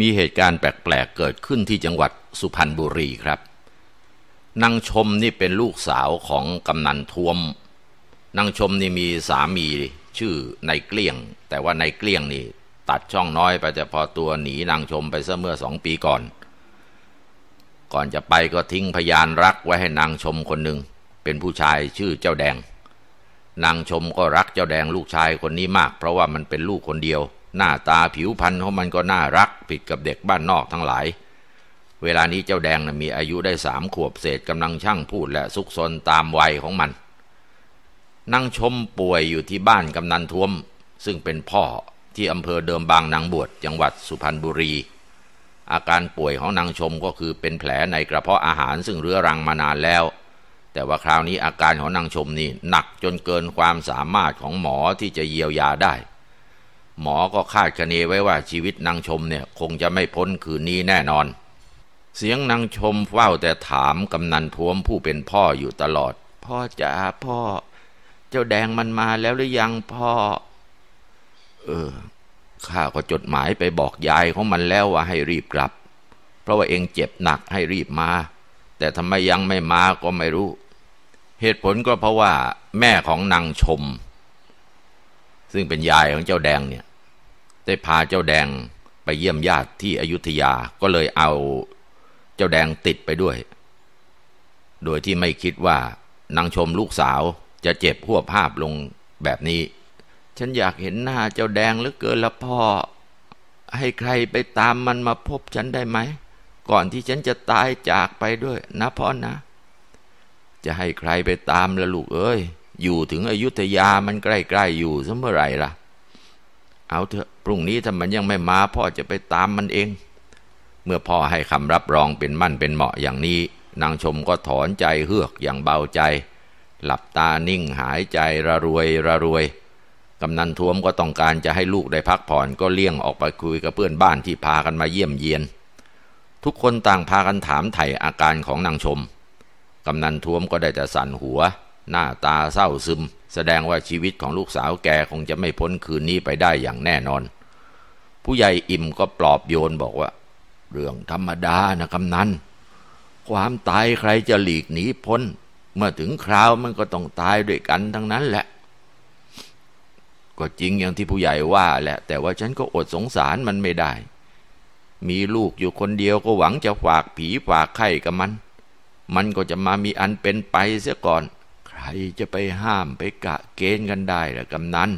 มีเหตุการณ์แปลก ๆ เกิดขึ้นที่จังหวัดสุพรรณบุรีครับ นางชมนี่เป็นลูกสาวของกำนันทวม นางชมนี่มีสามี ชื่อนายเกลี้ยง แต่ว่านายเกลี้ยงนี่ตัดช่องน้อยไปจะพอตัวหนี นางชมไปเสเมื่อสองปีก่อน ก่อนจะไปก็ทิ้งพยานรักไว้ให้นางชมคนหนึ่งเป็นผู้ชายชื่อเจ้าแดง นางชมก็รักเจ้าแดงลูกชายคนนี้มาก เพราะว่ามันเป็นลูกคนเดียวหน้าตาผิวพรรณของมันก็น่ารักผิดกับเด็กบ้านนอกทั้งหลาย เวลานี้เจ้าแดงนะมีอายุได้สามขวบเศษกำลังช่างพูดและซุกซนตามวัยของมัน นั่งชมป่วยอยู่ที่บ้านกำนันทวม ซึ่งเป็นพ่อที่อำเภอเดิมบางนางบวชจังหวัดสุพรรณบุรี อาการป่วยของนางชมก็คือเป็นแผลในกระเพาะอาหารซึ่งเรื้อรังมานานแล้ว แต่ว่าคราวนี้อาการของนางชมนี่หนักจนเกินความสามารถของหมอที่จะเยียวยาได้หมอก็คาดคะเนไว้ว่าชีวิตนางชมเนี่ย คงจะไม่พ้นคืนนี้แน่นอน เสียงนางชมเฝ้าแต่ถามกำนันท้วมผู้เป็นพ่ออยู่ตลอด พ่อจ๋าพ่อ เจ้าแดงมันมาแล้วหรือยังพ่อ เออ ข้าก็จดหมายไปบอกยายของมันแล้วว่าให้รีบกลับ เพราะว่าเองเจ็บหนักให้รีบมา แต่ทำไมยังไม่มาก็ไม่รู้ เหตุผลก็เพราะว่า แม่ของนางชม ซึ่งเป็นยายของเจ้าแดงเนี่ยได้พาเจ้าแดงไปเยี่ยมญาติที่อยุธยา ก็เลยเอาเจ้าแดงติดไปด้วย โดยที่ไม่คิดว่านางชมลูกสาวจะเจ็บหัวภาพลงแบบนี้ ฉันอยากเห็นหน้าเจ้าแดงเหลือเกินละพ่อ ให้ใครไปตามมันมาพบฉันได้ไหม ก่อนที่ฉันจะตายจากไปด้วยนะพ่อนะ จะให้ใครไปตามละลูกเอ้ย อยู่ถึงอยุธยามันใกล้ ๆ อยู่สัเมื่อไรล่ะเอาเถอะ พรุ่งนี้ถ้ามันยังไม่มาพ่อจะไปตามมันเอง เมื่อพ่อให้คำรับรองเป็นมั่นเป็นเหมาะอย่างนี้ นางชมก็ถอนใจเฮือกอย่างเบาใจ หลับตานิ่งหายใจระรวยระรวย กำนันท้วมก็ต้องการจะให้ลูกได้พักผ่อนก็เลี่ยงออกไปคุยกับเพื่อนบ้านที่พากันมาเยี่ยมเยียน ทุกคนต่างพากันถามไถ่อาการของนางชม กำนันท้วมก็ได้แต่สั่นหัวหน้าตาเศร้าซึม แสดงว่าชีวิตของลูกสาวแก คงจะไม่พ้นคืนนี้ไปได้อย่างแน่นอน ผู้ใหญ่อิ่มก็ปลอบโยนบอกว่า เรื่องธรรมดานะกำนันความตายใครจะหลีกหนีพ้น เมื่อถึงคราวมันก็ต้องตายด้วยกันทั้งนั้นแหละ ก็จริงอย่างที่ผู้ใหญ่ว่าแหละ แต่ว่าฉันก็อดสงสารมันไม่ได้ มีลูกอยู่คนเดียวก็หวังจะฝากผีฝากไข่กับมัน มันก็จะมามีอันเป็นไปเสียก่อนใครจะไปห้ามไปกะเกณฑ์กันได้หรือกำนัน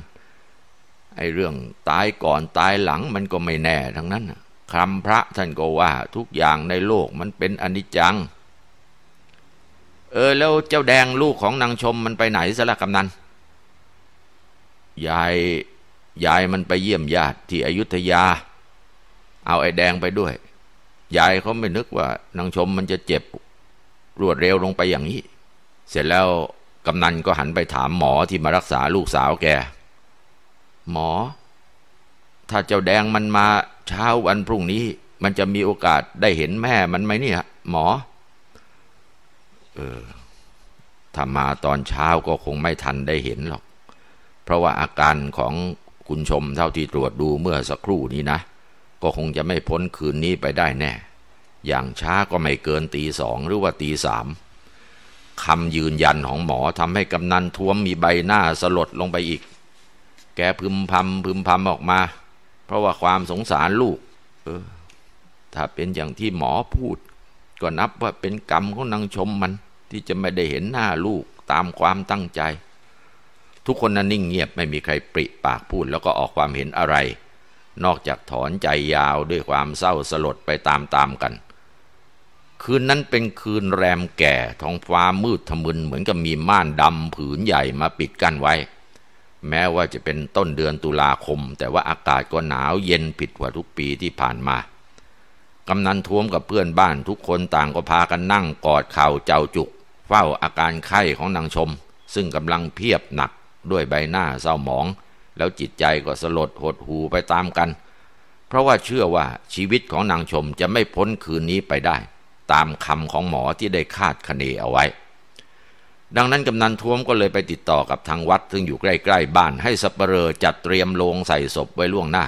ไอ้เรื่องตายก่อนตายหลังมันก็ไม่แน่ทั้งนั้นคำพระท่านก็ว่า ทุกอย่างในโลกมันเป็นอนิจจัง เออแล้วเจ้าแดงลูกของนางชมมันไปไหนสละกำนัน ยาย ยายมันไปเยี่ยมญาติที่อยุธยา เอาไอ้แดงไปด้วย ยายเขาไม่นึกว่านางชมมันจะเจ็บ รวดเร็วลงไปอย่างนี้ เสร็จแล้วกำนันก็หันไปถามหมอที่มารักษาลูกสาวแก หมอ ถ้าเจ้าแดงมันมา เช้าวันพรุ่งนี้ มันจะมีโอกาสได้เห็นแม่มันไหมเนี่ยหมอ เออ ถ้ามาตอนเช้าก็คงไม่ทันได้เห็นหรอก เพราะว่าอาการของคุณชมเท่าที่ตรวจดูเมื่อสักครู่นี้นะ ก็คงจะไม่พ้นคืนนี้ไปได้แน่ อย่างช้าก็ไม่เกินตีสองหรือว่าตีสามคำยืนยันของหมอทำให้กำนันท้วมมีใบหน้าสลดลงไปอีก แก พึมพำพึมพำออกมา เพราะว่าความสงสารลูก เออ ถ้าเป็นอย่างที่หมอพูด ก็นับว่าเป็นกรรมของนางชมมัน ที่จะไม่ได้เห็นหน้าลูกตามความตั้งใจ ทุกคนนั้นนิ่งเงียบไม่มีใครปริปากพูดแล้วก็ออกความเห็นอะไร นอกจากถอนใจยาวด้วยความเศร้าสลดไปตามๆกันคืนนั้นเป็นคืนแรมแก่ท้องฟ้ามืดทะมึนเหมือนกับมีม่านดำผืนใหญ่มาปิดกั้นไว้ แม้ว่าจะเป็นต้นเดือนตุลาคมแต่ว่าอากาศก็หนาวเย็นผิดกว่าทุกปีที่ผ่านมา กำนันท้วมกับเพื่อนบ้านทุกคนต่างก็พากันนั่งกอดเข่าเจ้าจุกเฝ้าอาการไข้ของนางชม ซึ่งกำลังเพียบหนักด้วยใบหน้าเศร้าหมอง แล้วจิตใจก็สลดหดหูไปตามกัน เพราะว่าเชื่อว่าชีวิตของนางชมจะไม่พ้นคืนนี้ไปได้ตามคำของหมอที่ได้คาดคะเนเอาไว้ ดังนั้นกำนันท้วมก็เลยไปติดต่อกับทางวัดซึ่งอยู่ใกล้ ๆ บ้านให้สัปเหร่อจัดเตรียมโลงใส่ศพไว้ล่วงหน้า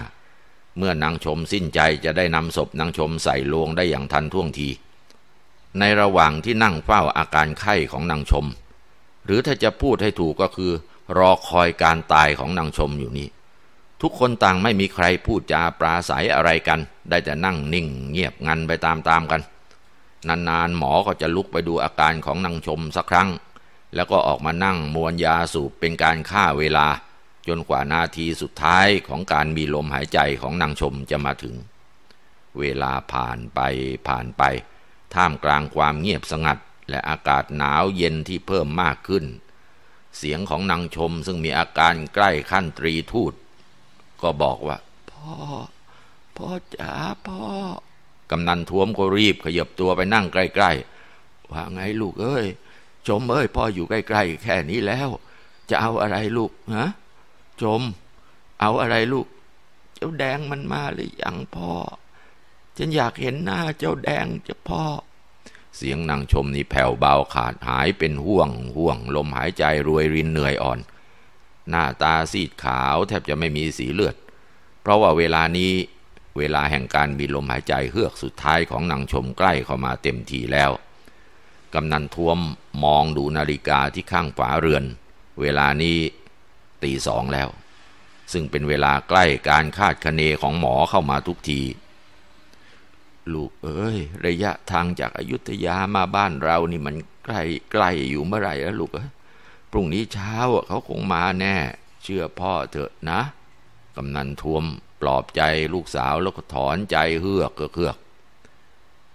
เมื่อนางชมสิ้นใจจะได้นำศพนางชมใส่โลงได้อย่างทันท่วงที ในระหว่างที่นั่งเฝ้าอาการไข้ของนางชม หรือถ้าจะพูดให้ถูกก็คือ รอคอยการตายของนางชมอยู่นี้ ทุกคนต่างไม่มีใครพูดจาปราศัยอะไรกัน ได้แต่นั่งนิ่งเงียบงันไปตามๆกันนานๆหมอก็จะลุกไปดูอาการของนางชมสักครั้ง แล้วก็ออกมานั่งมวนยาสูบเป็นการฆ่าเวลา จนกว่านาทีสุดท้ายของการมีลมหายใจของนางชมจะมาถึง เวลาผ่านไปผ่านไป ท่ามกลางความเงียบสงัด และอากาศหนาวเย็นที่เพิ่มมากขึ้น เสียงของนางชมซึ่งมีอาการใกล้ขั้นตรีทูตก็บอกว่า พ่อพ่อจ๋าพ่อกำนันท้วมก็รีบขยับตัวไปนั่งใกล้ๆ ว่าไงลูกเอ้ย ชมเอ้ย พ่ออยู่ใกล้ ๆ แค่นี้แล้ว จะเอาอะไรลูกฮะชม เอาอะไรลูก เจ้าแดงมันมาหรือยังพ่อ ฉันอยากเห็นหน้าเจ้าแดงจะพ่อ เสียงนางชมนี่แผ่วเบาขาดหายเป็นห่วง ห่วงลมหายใจรวยรินเหนื่อยอ่อน หน้าตาซีดขาวแทบจะไม่มีสีเลือด เพราะว่าเวลานี้เวลาแห่งการมีลมหายใจเฮือกสุดท้ายของนางชมใกล้เข้ามาเต็มทีแล้ว กำนันท้วมมองดูนาฬิกาที่ข้างฝาเรือน เวลานี้ตีสองแล้ว ซึ่งเป็นเวลาใกล้การคาดคะเนของหมอเข้ามาทุกที ลูกเอ้ยระยะทางจากอายุทยามาบ้านเรานี่มันใกล้ใกล้อยู่เมื่อไหร่แล้วลูกเอ้ยพรุ่งนี้เช้าเขาคงมาแน่ เชื่อพ่อเถอะนะกำนันท้วมปลอบใจลูกสาวแล้วก็ถอนใจเฮือกเฮือก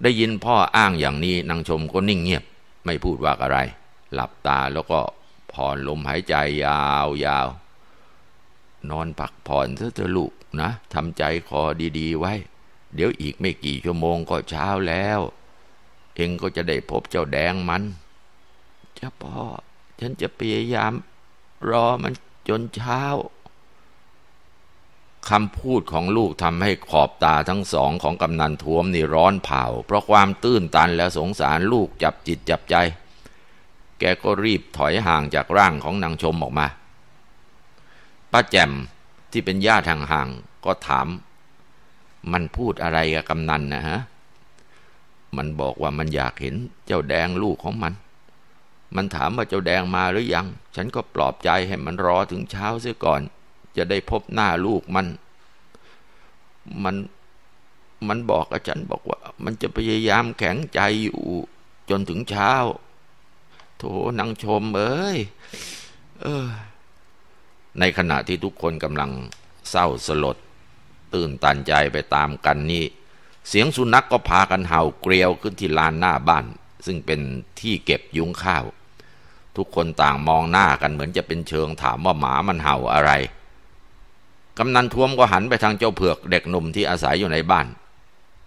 ได้ยินพ่ออ้างอย่างนี้นางชมก็นิ่งเงียบ ไม่พูดว่าอะไร หลับตาแล้วก็ผ่อนลมหายใจยาวยาวนอนผักผ่อนเถอะลูกนะทำใจคอดีๆไว้ เดี๋ยวอีกไม่กี่ชั่วโมงก็เช้าแล้ว เองก็จะได้พบเจ้าแดงมัน เจ้าพ่อฉันจะพยายาม รอมันจนเช้าคำพูดของลูกทำให้ขอบตาทั้งสองของกำนันท้วมนี่ร้อนเผาเพราะความตื้นตันและสงสารลูกจับจิตจับใจ แกก็รีบถอยห่างจากร่างของนางชมออกมา ป้าแจ่มที่เป็นญาติห่างๆก็ถาม มันพูดอะไรกับกำนันนะฮะมันบอกว่ามันอยากเห็นเจ้าแดงลูกของมัน มันถามว่าเจ้าแดงมาหรือยัง ฉันก็ปลอบใจให้มันรอถึงเช้าเสียก่อนจะได้พบหน้าลูกมัน มัน มันบอกอาจารย์บอกว่า มันจะพยายามแข็งใจอยู่ จนถึงเช้า โถนังชมเอ้ย เออ ในขณะที่ทุกคนกำลังเศร้าสลด ตื่นตันใจไปตามกันนี่เสียงสุนัขกก็พากันเห่าเกลียวขึ้นที่ลานหน้าบ้าน ซึ่งเป็นที่เก็บยุ้งข้าว ทุกคนต่างมองหน้ากันเหมือนจะเป็นเชิงถามว่าหมามันเห่าอะไรกำนันท้วมก็หันไปทางเจ้าเผือกเด็กหนุ่มที่อาศัยอยู่ในบ้าน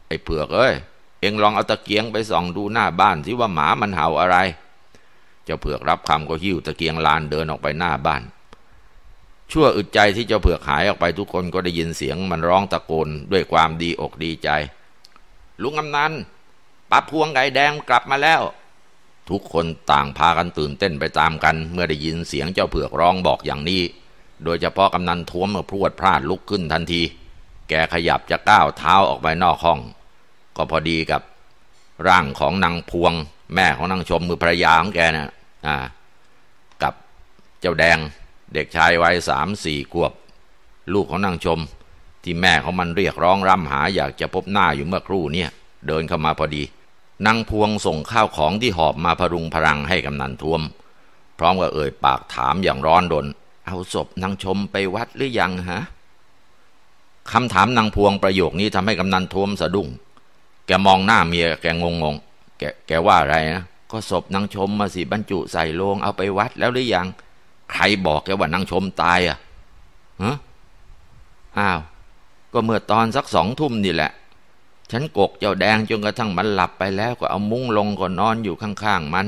ไอ้เผือกเอ้ยเอ็งลองเอาตะเกียงไปส่องดูหน้าบ้านสิว่าหมามันเห่าอะไร เจ้าเผือกรับคำก็หิ้วตะเกียงลานเดินออกไปหน้าบ้าน ชั่วอึดใจที่เจ้าเผือกหายออกไปทุกคนก็ได้ยินเสียงมันร้องตะโกนด้วยความดีอกดีใจ ลุงกำนันปับพวงไก่แดงกลับมาแล้ว ทุกคนต่างพากันตื่นเต้นไปตามกัน เมื่อได้ยินเสียงเจ้าเผือกร้องบอกอย่างนี้โดยเฉพาะกำนันท้วมเมื่อพรวดพลาดลุกขึ้นทันที แกขยับจะก้าวเท้าออกไปนอกห้อง ก็พอดีกับ ร่างของนางพวง แม่ของนางชมมือภรรยาของแกนะ่ะกับเจ้าแดงเด็กชายวัยสามสี่ขวบ ลูกของนางชม ที่แม่ของมันเรียกร้องร่ำหาอยากจะพบหน้าอยู่เมื่อครู่เนี่ยเดินเข้ามาพอดี นางพวงส่งข้าวของที่หอบมาพรุงพรังให้กำนันท้วม พร้อมกับเอ่ยปากถามอย่างร้อนรนเอาศพนางชมไปวัดหรือยังฮะคำถามนางพวงประโยคนี้ทำให้กำนันทวมสะดุ้งแกมองหน้าเมีย แกงงงแกแกว่าอะไรนะก็ศพนางชมมาสิบรรจุใส่โลงเอาไปวัดแล้วหรือยัง ใครบอกแกว่านางชมตายอ่ะฮะอ้าวก็เมื่อตอนสักสองทุ่มนี่แหละ ฉันกกเจ้าแดงจนกระทั่งมันหลับไปแล้ว ก็เอามุ้งลงก็นอนอยู่ข้างๆมัน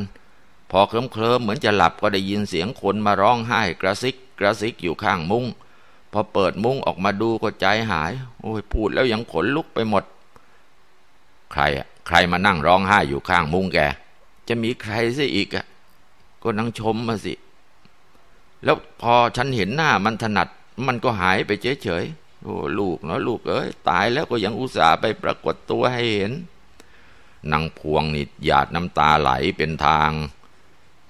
พอเคลิ้มเคลิมเหมือนจะหลับก็ได้ยินเสียงคนมาร้องไห้ กระซิก กระซิกอยู่ข้างมุง้งพอเปิดมุ้งออกมาดูก็ใจหาย โอ้ย พูดแล้วยังขนลุกไปหมดใครอะใครมานั่งร้องไห้อยู่ข้างมุ้งแกจะมีใครซะอีกอะก็นั่งชมมาสิ แล้วพอฉันเห็นหน้ามันถนัด มันก็หายไปเฉยๆโอ้ลูกเนาะลูกเอ้ยตายแล้วก็ยังอุตส่าห์ไปปรากฏตัวให้เห็นนางพวงนี่หยาดน้ำตาไหลเป็นทาง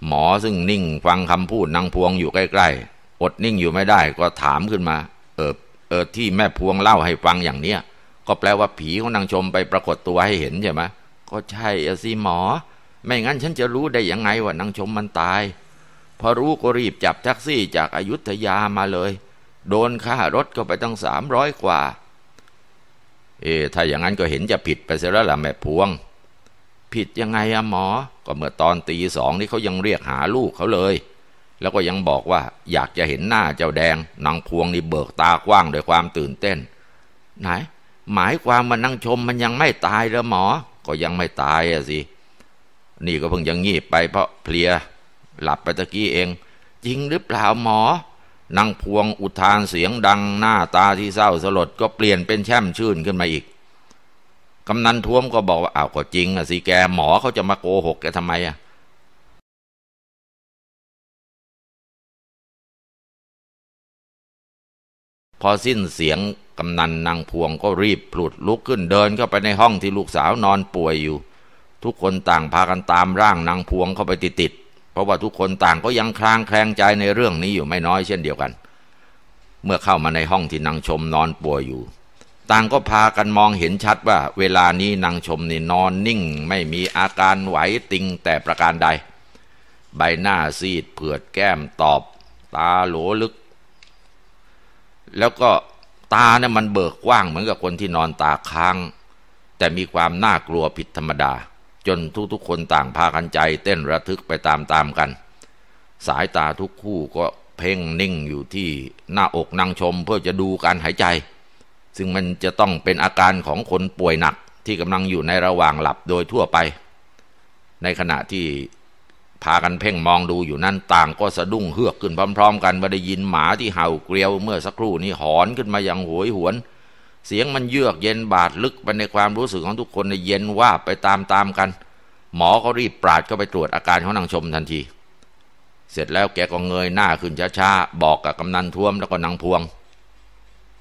หมอซึ่งนิ่งฟังคำพูดนางพวงอยู่ใกล้ๆอดนิ่งอยู่ไม่ได้ ก็ถามขึ้นมา เออ เออที่แม่พวงเล่าให้ฟังอย่างเนี้ยก็แปลว่าผีของนางชมไปปรากฏตัวให้เห็นใช่ไหมก็ใช่สิหมอ ไม่งั้นฉันจะรู้ได้ยังไงว่านางชมมันตาย พอรู้ก็รีบจับแท็กซี่จากอายุทยามาเลย โดนค่ารถก็ไปตั้งสามร้อยกว่าเออถ้าอย่างนั้นก็เห็นจะผิดไปเสียแล้วล่ะแม่พวงผิดยังไงอะหมอ ก็เมื่อตอนตีสองนี่เขายังเรียกหาลูกเขาเลย แล้วก็ยังบอกว่าอยากจะเห็นหน้าเจ้าแดงนางพวงนี่เบิกตากว้างด้วยความตื่นเต้น ไหนหมายความมันนั่งชมมันยังไม่ตายเลยหมอ ก็ยังไม่ตายอะสิ นี่ก็เพิ่งยังงีบไปเพราะเพลียหลับไปตะกี้เอง จริงหรือเปล่าหมอนางพวงอุทานเสียงดังหน้าตาที่เศร้าสลดก็เปลี่ยนเป็นแช่มชื่นขึ้นมาอีกกำนันท้วมก็บอกว่าอ้าวก็จริงอะสิแกหมอเขาจะมาโกหกแกทำไมอ่ะพอสิ้นเสียง กำนันนางพวง ก็รีบพลุดลุกขึ้นเดินเข้าไปในห้องที่ลูกสาวนอนป่วยอยู่ ทุกคนต่างพากันตามร่างนางพวงเข้าไปติดดเพราะว่าทุกคนต่างก็ยังคลางแคลงใจในเรื่องนี้อยู่ไม่น้อยเช่นเดียวกัน เมื่อเข้ามาในห้องที่นางชมนอนป่วยอยู่ต่างก็พากันมองเห็นชัดว่าเวลานี้นางชมนี่นอนนิ่งไม่มีอาการไหวติงแต่ประการใด ใบหน้าซีดเผือดแก้มตอบ ตาโหลลึก แล้วก็ตาเนี่ยมันเบิกกว้างเหมือนกับคนที่นอนตาค้าง แต่มีความน่ากลัวผิดธรรมดา จนทุกๆ คนต่างพากันใจเต้นระทึกไปตามๆกัน สายตาทุกคู่ก็เพ่งนิ่งอยู่ที่หน้าอกนางชมเพื่อจะดูการหายใจึ่งมันจะต้องเป็นอาการของคนป่วยหนัก ที่กำลังอยู่ในระหว่างหลับโดยทั่วไป ในขณะที่พากันเพ่งมองดูอยู่นั่นต่าง ก็สะดุ้งเฮือกขึ้นพร้อมๆกันื่อได้ยินหมาที่เห่าเกลียวเมื่อสักครู่นี้หอนขึ้นมาอย่างโหยหวน เสียงมันเยือกเย็นบาดลึกไปในความรู้สึกของทุกคนในเย็นว่าไปตามๆกัน หมอก็รีบปราดเข้าไปตรวจอาการของนางชมทันที เสร็จแล้วแกก็เงยหน้าขึ้นช้าๆบอกกับกำนันท่วมแล้วก็นางพวง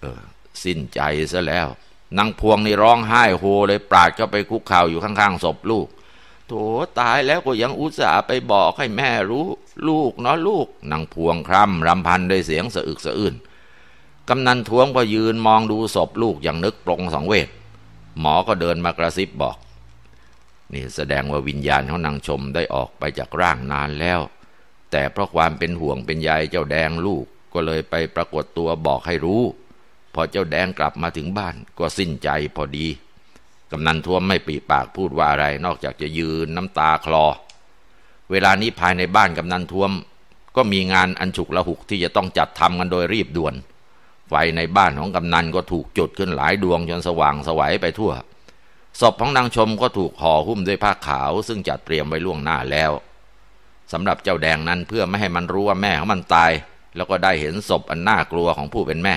เออสิ้นใจซะแล้วนางพวงนี่ร้องไห้โฮเลยปราดก็ไปคุกเข่าอยู่ข้างๆ ศพลูก โถตายแล้วก็ยังอุตส่าห์ไปบอกให้แม่รู้ ลูกเนาะลูกนางพวงคร่ำรำพันด้วยเสียงสะอึกสะอื้นกำนันทวงก็ยืนมองดูศพลูกอย่างนึกปรงสองเวท หมอก็เดินมากระซิบบอก นี่แสดงว่าวิญญาณของนางชมได้ออกไปจากร่างนานแล้ว แต่เพราะความเป็นห่วงเป็นใยเจ้าแดงลูก ก็เลยไปปรากฏตัวบอกให้รู้พอเจ้าแดงกลับมาถึงบ้านก็สิ้นใจพอดี กำนันท่วมไม่ปีปากพูดว่าอะไรนอกจากจะยืนน้ำตาคลอ เวลานี้ภายในบ้านกำนันท่วม ก็มีงานอันฉุกละหุกที่จะต้องจัดทำกันโดยรีบด่วน ไฟในบ้านของกำนันก็ถูกจุดขึ้นหลายดวงจนสว่างสวัยไปทั่ว ศพของนางชมก็ถูกห่อหุ้มด้วยผ้าขาวซึ่งจัดเตรียมไว้ล่วงหน้าแล้ว สำหรับเจ้าแดงนั้นเพื่อไม่ให้มันรู้ว่าแม่ของมันตาย แล้วก็ได้เห็นศพอันน่ากลัวของผู้เป็นแม่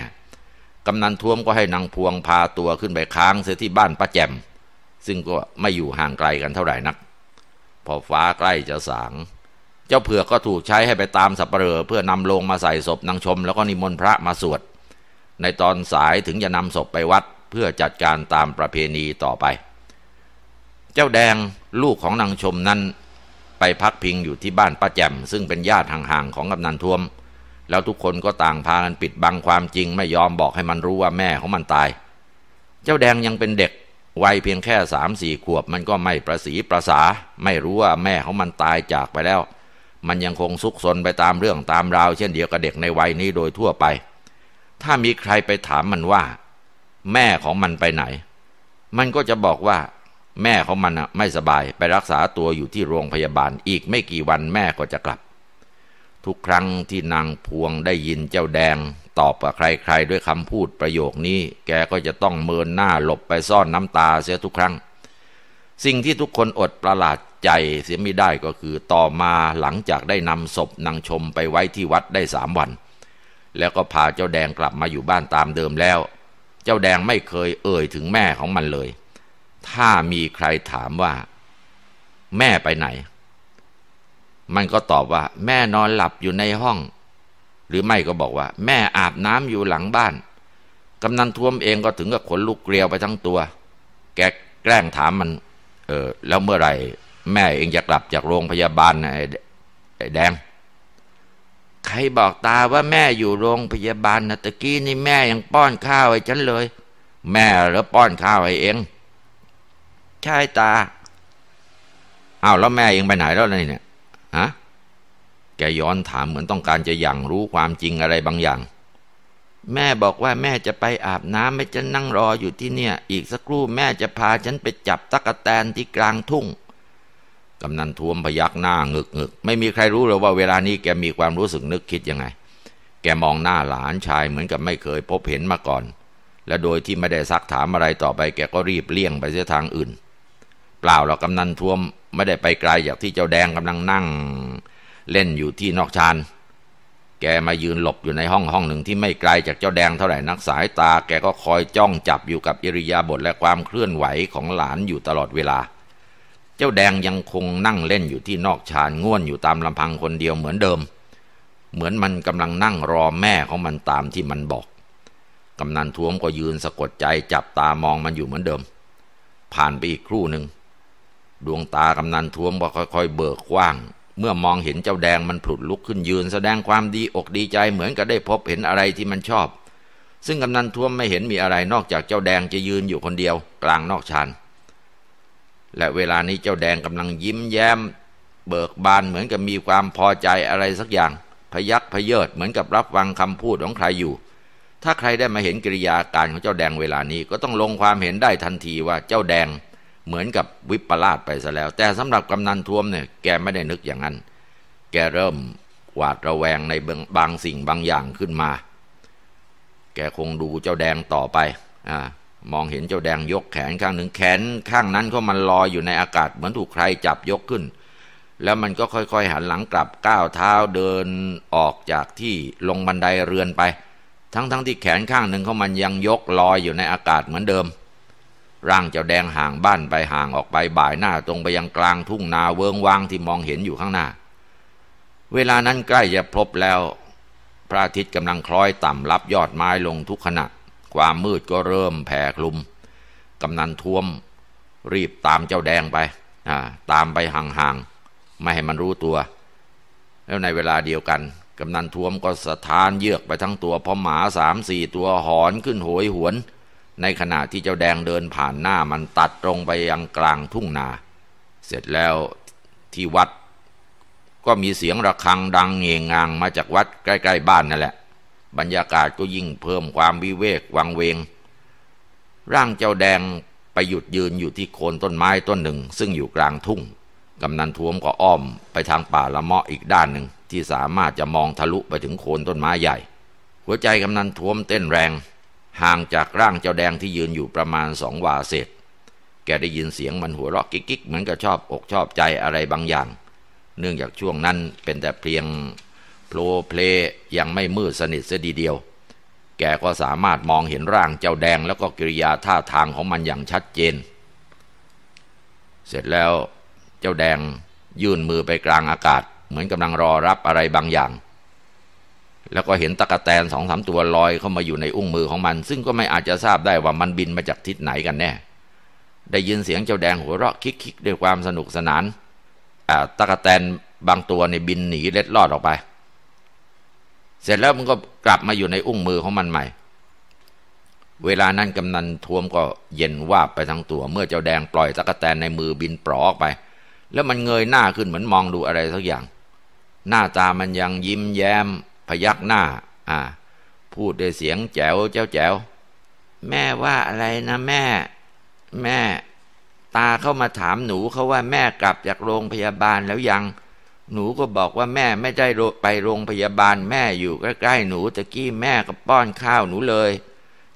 กำนันท้วมก็ให้นางพวงพาตัวขึ้นไปค้างเสียที่บ้านป้าแจมซึ่งก็ไม่อยู่ห่างไกลกันเท่าไหร่นักพอฟ้าใกล้จะสาง เจ้าเผือกก็ถูกใช้ให้ไปตามสับเปลอเพื่อนำลงมาใส่ศพนางชมแล้วก็นิมนต์พระมาสวด ในตอนสายถึงจะนำศพไปวัดเพื่อจัดการตามประเพณีต่อไป เจ้าแดงลูกของนางชมนั้น ไปพักพิงอยู่ที่บ้านป้าแจมซึ่งเป็นญาติห่างๆของกำนันท้วมแล้วทุกคนก็ต่างพากันปิดบังความจริงไม่ยอมบอกให้มันรู้ว่าแม่ของมันตาย เจ้าแดงยังเป็นเด็ก วัยเพียงแค่สามสี่ขวบมันก็ไม่ประสีประสาไม่รู้ว่าแม่ของมันตายจากไปแล้ว มันยังคงซุกซนไปตามเรื่องตามราว เช่นเดียวกับเด็กในวัยนี้โดยทั่วไป ถ้ามีใครไปถามมันว่า แม่ของมันไปไหน มันก็จะบอกว่า แม่ของมันไม่สบาย ไปรักษาตัวอยู่ที่โรงพยาบาลอีกไม่กี่วันแม่ก็จะกลับทุกครั้งที่นางพวงได้ยินเจ้าแดง ตอบกับใครๆด้วยคำพูดประโยคนี้ แกก็จะต้องเมินหน้าหลบไปซ่อนน้ำตาเสียทุกครั้ง สิ่งที่ทุกคนอดประหลาดใจเสียไม่ได้ก็คือต่อมาหลังจากได้นำศพนางชมไปไว้ที่วัดได้สามวัน แล้วก็พาเจ้าแดงกลับมาอยู่บ้านตามเดิมแล้ว เจ้าแดงไม่เคยเอ่ยถึงแม่ของมันเลย ถ้ามีใครถามว่า แม่ไปไหนมันก็ตอบว่าแม่นอนหลับอยู่ในห้อง หรือไม่ก็บอกว่าแม่อาบน้ำอยู่หลังบ้านกำนันท่วมเองก็ถึงกับขนลุกเกลียวไปทั้งตัวแกแกล้งถามมัน เออแล้วเมื่อไหร่ แม่เองจะกลับจากโรงพยาบาลไอ้แดงใครบอกตาว่า แม่อยู่โรงพยาบาลนะตะกี้นี่แม่ยังป้อนข้าวให้ฉันเลย แม่แล้วป้อนข้าวให้เองใช่ตาอ้าวแล้วแม่เองไปไหน แล้วนี่เนี่ยฮะแกย้อนถามเหมือนต้องการจะอย่างรู้ความจริงอะไรบางอย่าง แม่บอกว่าแม่จะไปอาบน้ำแม่จะนั่งรออยู่ที่เนี่ย อีกสักครู่แม่จะพาฉันไปจับตะกะแตนที่กลางทุ่งกำนันทวมพยักหน้าเงึกเงึกไม่มีใครรู้เลยว่าเวลานี้แกมีความรู้สึกนึกคิดยังไง แกมองหน้าหลานชายเหมือนกับไม่เคย พบเห็นมาก่อน และโดยที่ไม่ได้ซักถามอะไรต่อไป แกก็รีบเลี่ยงไปเสียทางอื่น เปล่าหรอกกำนันทวมไม่ได้ไปไกลจากที่เจ้าแดงกำลังนั่งเล่นอยู่ที่นอกชาน แกมายืนหลบอยู่ในห้องห้องหนึ่งที่ไม่ไกลจากเจ้าแดงเท่าไหร่นักสายตา แกก็คอยจ้องจับอยู่กับอิริยาบถและความเคลื่อนไหวของหลานอยู่ตลอดเวลา เจ้าแดงยังคงนั่งเล่นอยู่ที่นอกชาน ง่วนอยู่ตามลำพังคนเดียวเหมือนเดิม เหมือนมันกำลังนั่งรอแม่ของมันตามที่มันบอกกำนันท้วมก็ยืนสะกดใจจับตามองมันอยู่เหมือนเดิม ผ่านไปอีกครู่หนึ่งดวงตากำนันท้วมก็ค่อยๆเบิกกว้าง เมื่อมองเห็นเจ้าแดงมันผลุดลุกขึ้นยืน แสดงความดีอกดีใจเหมือนกับได้พบเห็นอะไรที่มันชอบ ซึ่งกำนันท้วมไม่เห็นมีอะไรนอกจากเจ้าแดงจะยืนอยู่คนเดียวกลางนอกชานและเวลานี้เจ้าแดงกำลังยิ้มแย้ม เบิกบานเหมือนกับมีความพอใจอะไรสักอย่าง พยักพเยิดเหมือนกับรับฟังคำพูดของใครอยู่ ถ้าใครได้มาเห็นกิริยาการของเจ้าแดงเวลานี้ก็ต้องลงความเห็นได้ทันทีว่าเจ้าแดงเหมือนกับวิปลาสไปซะแล้ว แต่สำหรับกำนันท่วมเนี่ยแกไม่ได้นึกอย่างนั้น แกเริ่มหวาดระแวงในบางสิ่งบางอย่างขึ้นมา แกคงดูเจ้าแดงต่อไปอ่ามองเห็นเจ้าแดงยกแขนข้างหนึ่ง แขนข้างนั้นก็มันลอยอยู่ในอากาศเหมือนถูกใครจับยกขึ้น แล้วมันก็ค่อยๆหันหลังกลับก้าวเท้าเดินออกจากที่ลงบันไดเรือนไป ทั้งๆทที่แขนข้างหนึ่งของมันยังยกลอยอยู่ในอากาศเหมือนเดิมร่างเจ้าแดงห่างบ้านไปห่างออกไปบ่ายหน้า ตรงไปยังกลางทุ่งนาเวิงวางที่มองเห็นอยู่ข้างหน้า เวลานั้นใกล้จะพบแล้ว พระอาทิตย์กำลังคล้อยต่ำรับยอดไม้ลงทุกขณะ ความมืดก็เริ่มแผ่คลุมกำนันท่วมรีบตามเจ้าแดงไปตามไปห่างๆไม่ให้มันรู้ตัวแล้วในเวลาเดียวกันกำนันท่วมก็สะท้านเยือกไปทั้งตัวพอหมาสามสี่ตัวหอนขึ้นโหยหวนในขณะที่เจ้าแดงเดินผ่านหน้ามันตัดตรงไปยังกลางทุ่งนา เสร็จแล้วที่วัด ก็มีเสียงระฆังดังเงีงงางมาจากวัดใกล้ๆบ้านนั่นแหละบรรยากาศก็ยิ่งเพิ่มความวิเวกวังเวง ร่างเจ้าแดงไปหยุดยืนอยู่ที่โคนต้นไม้ต้นหนึ่ง ซึ่งอยู่กลางทุ่งกำนันทวมก็อ้อมไปทางป่าละเมาะอีกด้านหนึ่ง ที่สามารถจะมองทะลุไปถึงโคนต้นไม้ใหญ่ หัวใจกำนันทวมเต้นแรงห่างจากร่างเจ้าแดงที่ยืนอยู่ประมาณสองวาเศษแกได้ยินเสียงมันหัวเราะกิ๊กๆ เหมือนกับชอบอกชอบใจอะไรบางอย่างเนื่องจากช่วงนั้นเป็นแต่เพียงโผล่เพลยังไม่มืดสนิท เสียดีเดียว แกก็สามารถมองเห็นร่างเจ้าแดงแล้วก็กิริยาท่าทางของมันอย่างชัดเจน เสร็จแล้วเจ้าแดงยื่นมือไปกลางอากาศ เหมือนกำลังรอรับอะไรบางอย่างแล้วก็เห็นตะกะแตนสองสามตัวลอยเข้ามาอยู่ในอุ้งมือของมันซึ่งก็ไม่อาจจะทราบได้ว่ามันบินมาจากทิศไหนกันแน่ได้ยินเสียงเจ้าแดงหัวเราะคิก ๆ ด้วยความสนุกสนานตะกะแตนบางตัวในบินหนีเล็ดลอดออกไป เสร็จแล้วมันก็กลับมาอยู่ในอุ้งมือของมันใหม่ เวลานั้นกำนันทวมก็เย็นว่าไปทั้งตัวเมื่อเจ้าแดงปล่อยตะกะแตนในมือบินปลอออกไป แล้วมันเงยหน้าขึ้นเหมือนมองดูอะไรสักอย่าง หน้าตามันยังยิ้มแย้มพยักหน้า อ่า พูดด้วยเสียงแจ๋วเจ้าแจ๋ว แม่ว่าอะไรนะแม่ แม่ ตาเข้ามาถามหนูเขาว่าแม่กลับจากโรงพยาบาลแล้วยัง หนูก็บอกว่าแม่ไม่ได้ไปโรงพยาบาล แม่อยู่ใกล้ๆหนูตะกี้แม่ก็ป้อนข้าวหนูเลย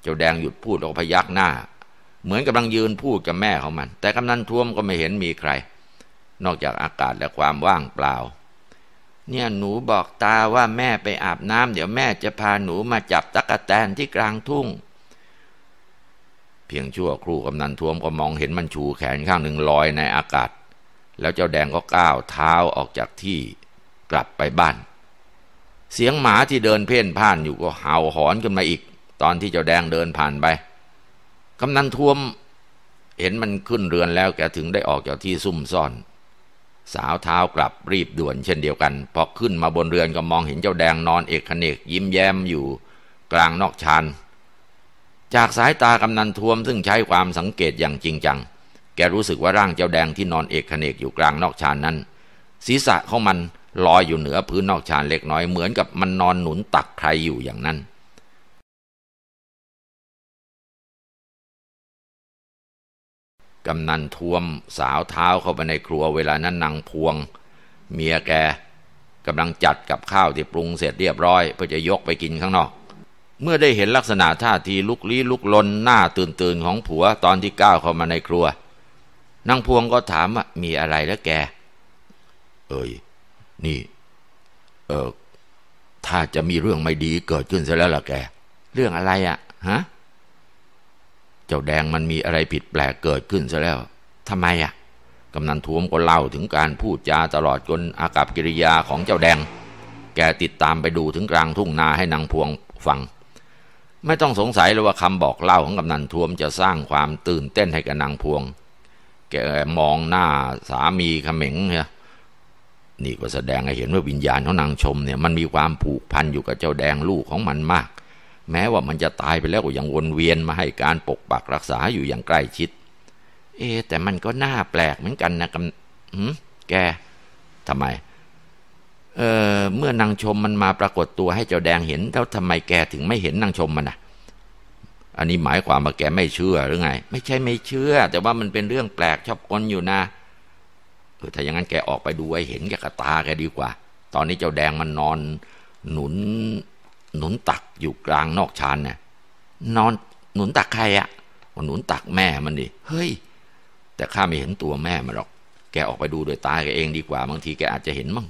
เจ้าแดงหยุดพูดออกพยักหน้า เหมือนกำลังยืนพูดกับแม่ของมัน แต่กำนันท่วมก็ไม่เห็นมีใคร นอกจากอากาศและความว่างเปล่าเนี่ยหนูบอกตาว่าแม่ไปอาบน้ำเดี๋ยวแม่จะพาหนูมาจับตะกะแตนที่กลางทุ่ง เพียงชั่วครู่ กำนันท่วมก็มองเห็นมันชู แขนข้างหนึ่งลอยในอากาศ แล้วเจ้าแดงก็ก้าวเท้าออกจากที่กลับไปบ้าน เสียงหมา ที่เดินเพ่นพ่านอยู่ ก็ เห่าหอนขึ้นมาอีกตอนที่เจ้าแดงเดินผ่านไปกำนันท่วมเห็นมันขึ้นเรือนแล้วแกถึงได้ออกจากที่ซุ่มซ่อนสาวเท้ากลับรีบด่วนเช่นเดียวกัน พอขึ้นมาบนเรือนก็มองเห็นเจ้าแดงนอนเอกขเนกยิ้มแย้มอยู่กลางนอกชานจากสายตากำนันทวมซึ่งใช้ความสังเกตอย่างจริงจัง แกรู้สึกว่าร่างเจ้าแดงที่นอนเอกขเนกอยู่กลางนอกชานนั้น ศีรษะของมันลอยอยู่เหนือพื้นนอกชานเล็กน้อยเหมือนกับมันนอนหนุนตักใครอยู่อย่างนั้นกำนันท้วมสาวเท้าเข้าไปในครัวเวลานั้นนางพวง เมียแกกำลังจัดกับข้าวที่ปรุงเสร็จเรียบร้อยเพื่อจะยกไปกินข้างนอก เมื่อได้เห็นลักษณะท่าทีลุกลี้ลุกลน หน้าตื่นตื่นของผัว ตอนที่ก้าวเข้ามาในครัวนางพวงก็ถามว่ามีอะไรแล้วแก เอ้ยนี่ เออถ้าจะมีเรื่องไม่ดีเกิดขึ้นซะแล้วล่ะแกเรื่องอะไรอะ่ะฮะเจ้าแดงมันมีอะไรผิดแปลกเกิดขึ้นซะแล้วทำไมอ่ะกำนันท้วมก็เล่าถึงการพูดจาตลอดจนอากับกิริยาของเจ้าแดง แกติดตามไปดูถึงกลางทุ่งนาให้นางพวงฟัง ไม่ต้องสงสัยเลยว่าคำบอกเล่าของกำนันท้วมจะสร้างความตื่นเต้นให้กับนางพวง แกมองหน้าสามีขม็งเนี่ย นี่ก็แสดงให้เห็นว่าวิญญาณของนางชมเนี่ยมันมีความผูกพันอยู่กับเจ้าแดงลูกของมันมากแม้ว่ามันจะตายไปแล้วก็ยังวนเวียน มาให้การปกปักรักษาอยู่อย่างใกล้ชิด เอแต่มันก็น่าแปลกเหมือนกันนะกันหืมแก ทำไม เออ เมื่อนางชมมันมาปรากฏตัวให้เจ้าแดงเห็น แล้วทำไมแกถึงไม่เห็นนางชมมันนะ่ะ อันนี้หมายความว่าแกไม่เชื่อหรือไง ไม่ใช่ไม่เชื่อ แต่ว่ามันเป็นเรื่องแปลกชอบกลอยู่นะ เออ ถ้าอย่างนั้นแกออกไปดูไอ้เห็นแกกระตาแกดีกว่า ตอนนี้เจ้าแดงมันนอน หนุนหนุนตักอยู่กลางนอกชานเนี่ยนอนหนุนตักใครอะ่ะหนุนตักแม่มันดิ เฮ้ย แต่ข้าไม่เห็นตัวแม่มันหรอก แกออกไปดูโดยตาแกเองดีกว่า บางทีแกอาจจะเห็นมั่ง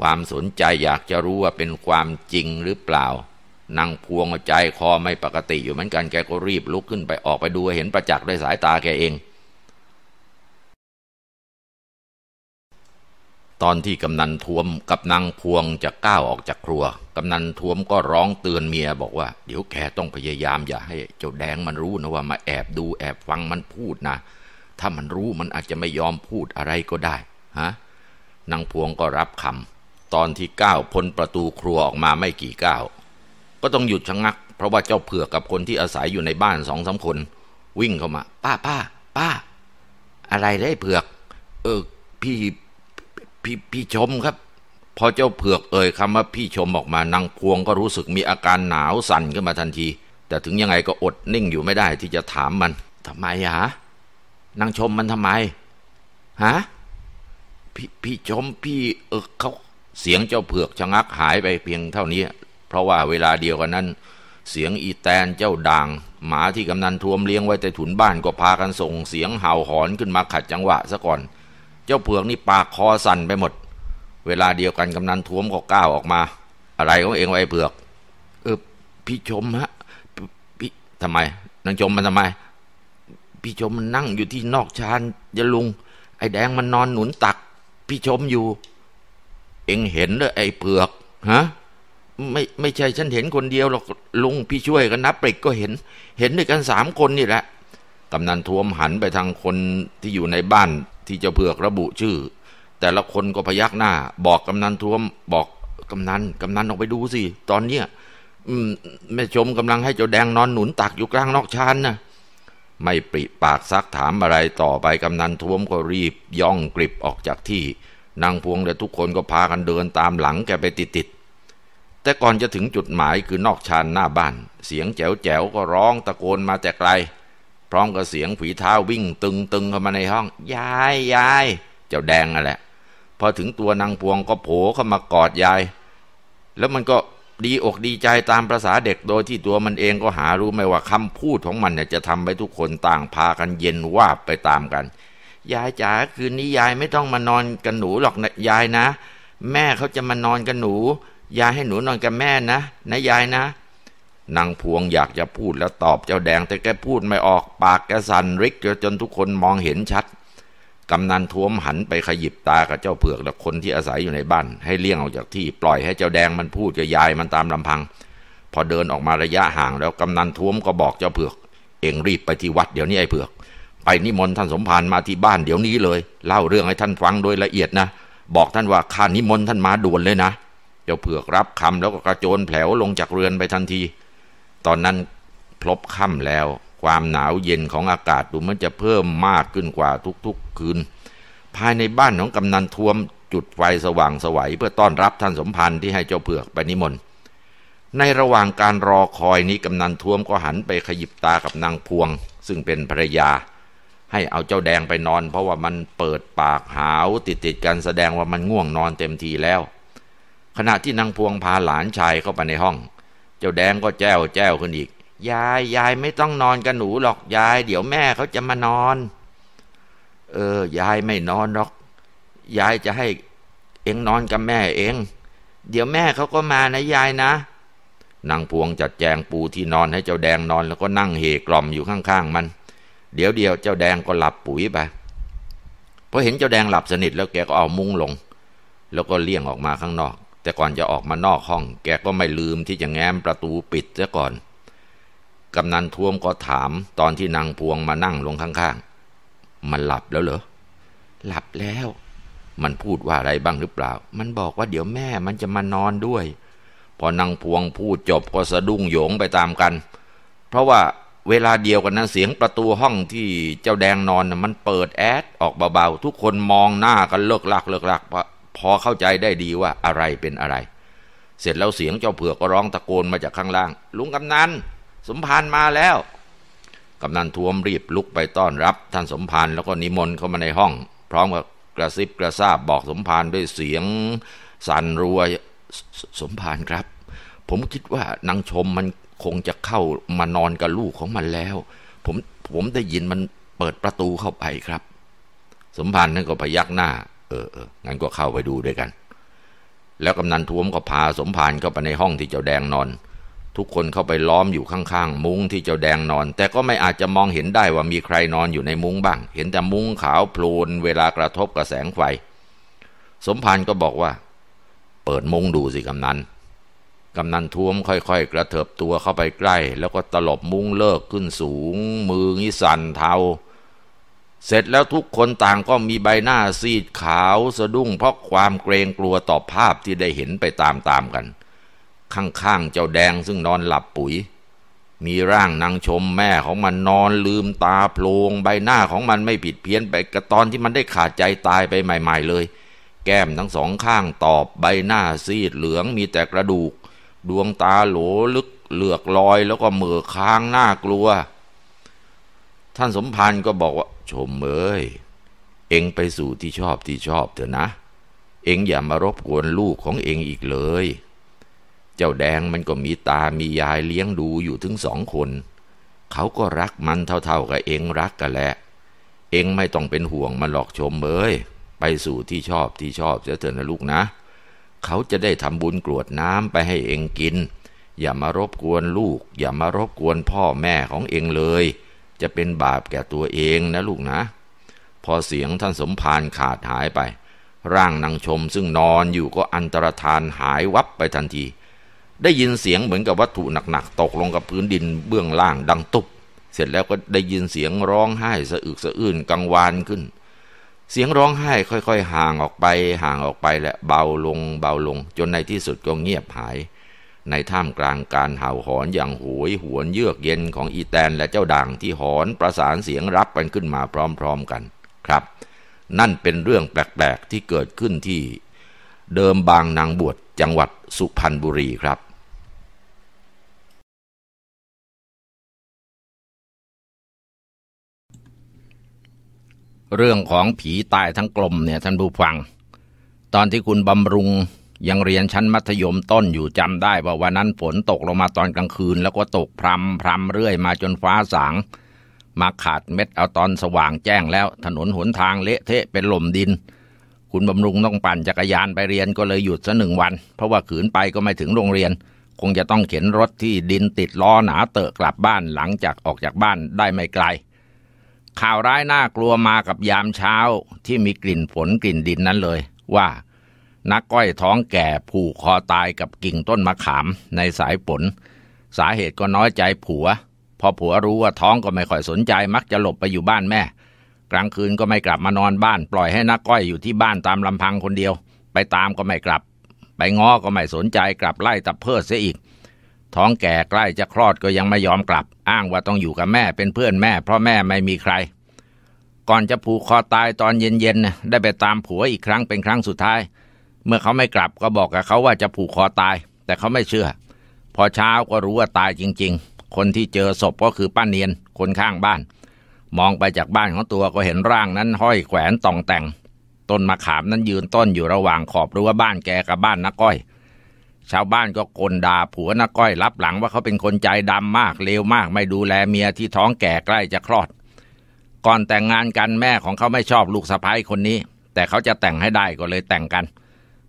ความสนใจอยากจะรู้ว่าเป็นความจริงหรือเปล่านางพวงใจคอไม่ปกติอยู่เหมือนกันแกก็รีบลุกขึ้นไปออกไปดูเห็นประจักษ์ด้วยสายตาแกเองตอนที่กำนันทวมกับนางพวงจะก้าวออกจากครัว กำนันทวมก็ร้องเตือนเมีย บอกว่าเดี๋ยวแกต้องพยายามอย่าให้เจ้าแดงมันรู้นะว่ามาแอบดูแอบฟังมันพูดนะ ถ้ามันรู้มันอาจจะไม่ยอมพูดอะไรก็ได้ ฮะ นางพวงก็รับคำตอนที่ก้าวพ้นประตูครัวออกมาไม่กี่ก้าว ก็ต้องหยุดชะงัก เพราะว่าเจ้าเผือกกับคนที่อาศัยอยู่ในบ้านสองสาคน วิ่งเข้ามาป้าป้าป้า อะไรได้เผือก เออพี่พี่พี่ชมครับ พอเจ้าเผือกเอ่ยคำว่าพี่ชมออกมานางพวงก็รู้สึกมีอาการหนาวสั่นขึ้นมาทันที แต่ถึงยังไงก็อดนิ่งอยู่ไม่ได้ที่จะถามมันทำไมฮะนางชมมันทำไมฮะพี่พี่ชมพี่ เออเขาเสียงเจ้าเผือกชะงักหายไปเพียงเท่านี้ เพราะว่าเวลาเดียวกันนั้น เสียงอีแตนเจ้าด่าง หมาที่กำนันทวมเลี้ยง ไว้ใต่ถุนบ้านก็พากันส่งเสียงเห่าหอนขึ้นมาขัดจังหวะซะก่อนเจ้าเผือก นี่ปากคอสั่น ไปหมด เวลาเดียวกัน กำนันท้วมก็ก้าวออกมา อะไรของเองไอ้เผือก เออพี่ชมฮะพี่ทำไมนางชมมันทำไม พี่ชมมันนั่งอยู่ที่นอกชานยะลุงไอ้แดงมันนอนหนุนตัก พี่ชมอยู่ เองเห็นเลยไอ้เผือกฮะไม่ไม่ใช่ฉันเห็นคนเดียวหรอกลุงพี่ช่วยกันนับปริกก็เห็น เห็นด้วยกันสามคนนี่แหละกำนันทวมหันไปทางคนที่อยู่ในบ้านที่จะเผือกระบุชื่อ แต่ละคนก็พยักหน้า บอกกำนันท้วมบอกกำนันกำนันออกไปดูสิตอนเนี้ยแม่ชมกำลังให้เจ้าแดงนอนหนุนตักอยู่กลางนอกชานนะไม่ปริปากซักถามอะไรต่อไปกำนันท้วมก็รีบย่องกริบออกจากที่ นางพวงและทุกคนก็พากันเดินตามหลังแกไปติดๆแต่ก่อนจะถึงจุดหมายคือนอกชานหน้าบ้าน เสียงแจ๋วแจ๋วก็ร้อง ตะโกนมาแต่ไกลพร้อมกับเสียงฝีเท้าวิ่งตึงๆเข้ามาในห้องยายยาย เจ้าแดงนั่นแหละ พอถึงตัวนางพวงก็โผล่เข้ามากอดยาย แล้วมันก็ดีอกดีใจตามประษาเด็กโดยที่ตัวมันเองก็หารู้ไม่ว่าคำพูดของมันเนี่ยจะทำให้ทุกคนต่างพากันเย็นว่าไปตามกัน ยายจ๋าคืนนี้ยายไม่ต้องมานอนกันหนูหรอกนะยายนะ แม่เขาจะมานอนกันหนู ยายให้หนูนอนกับแม่นะ นะยายนะนางพวงอยากจะพูดแล้วตอบเจ้าแดงแต่แกพูดไม่ออกปากแกสั่นริกจนทุกคนมองเห็นชัดกำนันท้วมหันไปขยิบตากับเจ้าเผือกและคนที่อาศัยอยู่ในบ้านให้เลี่ยงออกจากที่ปล่อยให้เจ้าแดงมันพูดจะยายมันตามลำพัง พอเดินออกมาระยะห่างแล้วกำนันท้วมก็บอกเจ้าเผือกเองรีบไปที่วัดเดี๋ยวนี้ไอ้เผือกไปนิมนต์ท่านสมภารมาที่บ้านเดี๋ยวนี้เลยเล่าเรื่องให้ท่านฟังโดยละเอียดนะ บอกท่านว่าข้านิมนต์ท่านมาด่วนเลยนะเจ้าเผือกรับคำแล้วก็กระโจนแผลวลงจากเรือนไปทันทีตอนนั้นพลบค่ำแล้ว ความหนาวเย็นของอากาศดูมันจะเพิ่มมากขึ้นกว่าทุกๆคืน ภายในบ้านของกำนันทวมจุดไฟสว่างสวัยเพื่อต้อนรับท่านสมพันธ์ที่ให้เจ้าเผือกไปนิมนต์ในระหว่างการรอคอยนี้กำนันทวมก็หันไปขยิบตากับนางพวง ซึ่งเป็นภรรยา ให้เอาเจ้าแดงไปนอน เพราะว่ามันเปิดปากหาวติดติดกันแสดงว่ามันง่วงนอนเต็มทีแล้ว ขณะที่นางพวงพาหลานชายเข้าไปในห้องเจ้าแดงก็แจ้วแจ้วขึ้นอีก ยายยายไม่ต้องนอนกับหนูหรอกยาย เดี๋ยวแม่เขาจะมานอน เออ ยายไม่นอนหรอก ยายจะให้เองนอนกับแม่เอง เดี๋ยวแม่เขาก็มานะยายนะ นางพวงจัดแจงปูที่นอนให้เจ้าแดงนอนแล้วก็นั่งเหกล่อมอยู่ข้างๆมัน เดี๋ยวเดียวเจ้าแดงก็หลับปุ๋ยไปพอเห็นเจ้าแดงหลับสนิทแล้วแกก็เอามุ้งลง แล้วก็เลี่ยงออกมาข้างนอกแต่ก่อนจะออกมานอกห้อง แกก็ไม่ลืมที่จะแง้มประตูปิดซะก่อนกำนันท่วมก็ถาม ตอนที่นางพวงมานั่งลงข้างๆ มันหลับแล้วเหรอหลับแล้ว มันพูดว่าอะไรบ้างหรือเปล่า มันบอกว่าเดี๋ยวแม่มันจะมานอนด้วย พอนางพวงพูดจบก็สะดุ้งโยงไปตามกัน เพราะว่าเวลาเดียวกันนั้นเสียงประตูห้องที่เจ้าแดงนอนมันเปิดแอดออกเบาๆทุกคนมองหน้ากันเลิกลักเลิกลักะพอเข้าใจได้ดีว่าอะไรเป็นอะไร เสร็จแล้วเสียงเจ้าเผือกก็ร้องตะโกนมาจากข้างล่าง ลุงกำนันสมภารมาแล้วกำนันทวมรีบลุกไปต้อนรับท่านสมภารแล้วก็นิมนต์เข้ามาในห้องพร้อมกับกระซิบกระซาบบอกสมภารด้วยเสียงสั่นรัวสสมภารครับ ผมคิดว่านางชมมันคงจะเข้ามานอนกับลูกของมันแล้ว ผมผมได้ยินมันเปิดประตูเข้าไปครับ สมภารนั่นก็พยักหน้าเออเอองั้นก็เข้าไปดูด้วยกัน แล้วกำนันท้วมก็พาสมภารเข้าไปในห้องที่เจ้าแดงนอน ทุกคนเข้าไปล้อมอยู่ข้างๆมุ้งที่เจ้าแดงนอน แต่ก็ไม่อาจจะมองเห็นได้ว่ามีใครนอนอยู่ในมุ้งบ้าง เห็นแต่มุ้งขาวโพลนเวลากระทบกับแสงไฟ สมภารก็บอกว่า เปิดมุ้งดูสิกำนัน กำนันท้วมค่อย ๆ กระเถิบตัวเข้าไปใกล้ แล้วก็ตลบมุ้งเลิกขึ้นสูง มืองิสันเทาเสร็จแล้วทุกคนต่างก็มีใบหน้าซีดขาวสะดุ้ง เพราะความเกรงกลัวต่อภาพที่ได้เห็นไปตามๆกัน ข้างๆเจ้าแดงซึ่งนอนหลับปุ๋ย มีร่างนางชมแม่ของมันนอนลืมตาโพลงใบหน้าของมันไม่ผิดเพี้ยนไปกระตอนที่มันได้ขาดใจตายไปใหม่ๆเลย แก้มทั้งสองข้างตอบ ใบหน้าซีดเหลืองมีแต่กระดูก ดวงตาโหลลึก เหลือกลอยแล้วก็มือค้างหน้ากลัว ท่านสมพันธ์ก็บอกว่าชมเอ้ยเองไปสู่ที่ชอบที่ชอบเถอะนะ เองอย่ามารบกวนลูกของเองอีกเลย เจ้าแดงมันก็มีตามียายเลี้ยงดูอยู่ถึงสองคน เขาก็รักมันเท่าๆกับเองรักกันแหละ เองไม่ต้องเป็นห่วงมันหลอกชมเอ้ย ไปสู่ที่ชอบที่ชอบเสียเถอะนะลูกนะ เขาจะได้ทำบุญกรวดน้ำไปให้เองกิน อย่ามารบกวนลูก อย่ามารบกวนพ่อแม่ของเองเลยจะเป็นบาปแก่ตัวเองนะลูกนะ พอเสียงท่านสมภารขาดหายไป ร่างนางชมซึ่งนอนอยู่ก็อันตรธานหายวับไปทันที ได้ยินเสียงเหมือนกับวัตถุหนักๆตกลงกับพื้นดินเบื้องล่างดังตุบเสร็จแล้วก็ได้ยินเสียงร้องไห้สะอึกสะอื้นกังวานขึ้น เสียงร้องไห้ค่อยๆห่างออกไปห่างออกไปและเบาลงเบาลง จนในที่สุดก็เงียบหายในท่ามกลางการเห่าหอนอย่างหวยหวนเยือกเย็นของอีแตนและเจ้าด่างที่หอนประสานเสียงรับกันขึ้นมาพร้อมๆกันครับ นั่นเป็นเรื่องแปลกๆที่เกิดขึ้นที่เดิมบางนางบวชจังหวัดสุพรรณบุรีครับ เรื่องของผีตายทั้งกลมเนี่ยท่านผู้ฟัง ตอนที่คุณบำรุงยังเรียนชั้นมัธยมต้นอยู่จำได้ว่าวันนั้นฝนตกลงมาตอนกลางคืน แล้วก็ตกพรำพรำเรื่อยมาจนฟ้าสาง มาขาดเม็ดเอาตอนสว่างแจ้งแล้วถนนหนทางเละเทะเป็นหล่มดิน คุณบำรุงต้องปั่นจักรยานไปเรียนก็เลยหยุดซะหนึ่งวัน เพราะว่าขืนไปก็ไม่ถึงโรงเรียน คงจะต้องเข็นรถที่ดินติดล้อหนาเตอะกลับบ้านหลังจากออกจากบ้านได้ไม่ไกล ข่าวร้ายน่ากลัวมากับยามเช้าที่มีกลิ่นฝนกลิ่นดินนั้นเลยว่านักก้อยท้องแก่ผูกคอตายกับกิ่งต้นมะขามในสายฝนสาเหตุก็น้อยใจผัว พอผัวรู้ว่าท้องก็ไม่ค่อยสนใจมักจะหลบไปอยู่บ้านแม่กลางคืนก็ไม่กลับมานอนบ้าน ปล่อยให้นักก้อยอยู่ที่บ้านตามลำพังคนเดียว ไปตามก็ไม่กลับไปง้อก็ไม่สนใจกลับไล่ตับเพิดเสียอีก ท้องแก่ใกล้จะคลอดก็ยังไม่ยอมกลับ อ้างว่าต้องอยู่กับแม่เป็นเพื่อนแม่ เพราะแม่ไม่มีใคร ก่อนจะผูกคอตายตอนเย็นๆได้ไปตามผัวอีกครั้งเป็นครั้งสุดท้ายเมื่อเขาไม่กลับก็บอกกับเขาว่าจะผูกคอตาย แต่เขาไม่เชื่อ พอเช้าก็รู้ว่าตายจริง ๆ คนที่เจอศพก็คือป้าเนียนคนข้างบ้าน มองไปจากบ้านของตัวก็เห็นร่างนั้นห้อยแขวนต่องแต่งต้นมะขามนั้นยืนต้นอยู่ระหว่างขอบรั้วบ้านแกกับบ้านนักก้อยชาวบ้านก็กลด่าผัวนักก้อยรับหลังว่าเขาเป็นคนใจดำมากเลวมากไม่ดูแลเมียที่ท้องแก่ใกล้จะคลอด ก่อนแต่งงานกันแม่ของเขาไม่ชอบลูกสะใภ้คนนี้ แต่เขาจะแต่งให้ได้ก็เลยแต่งกัน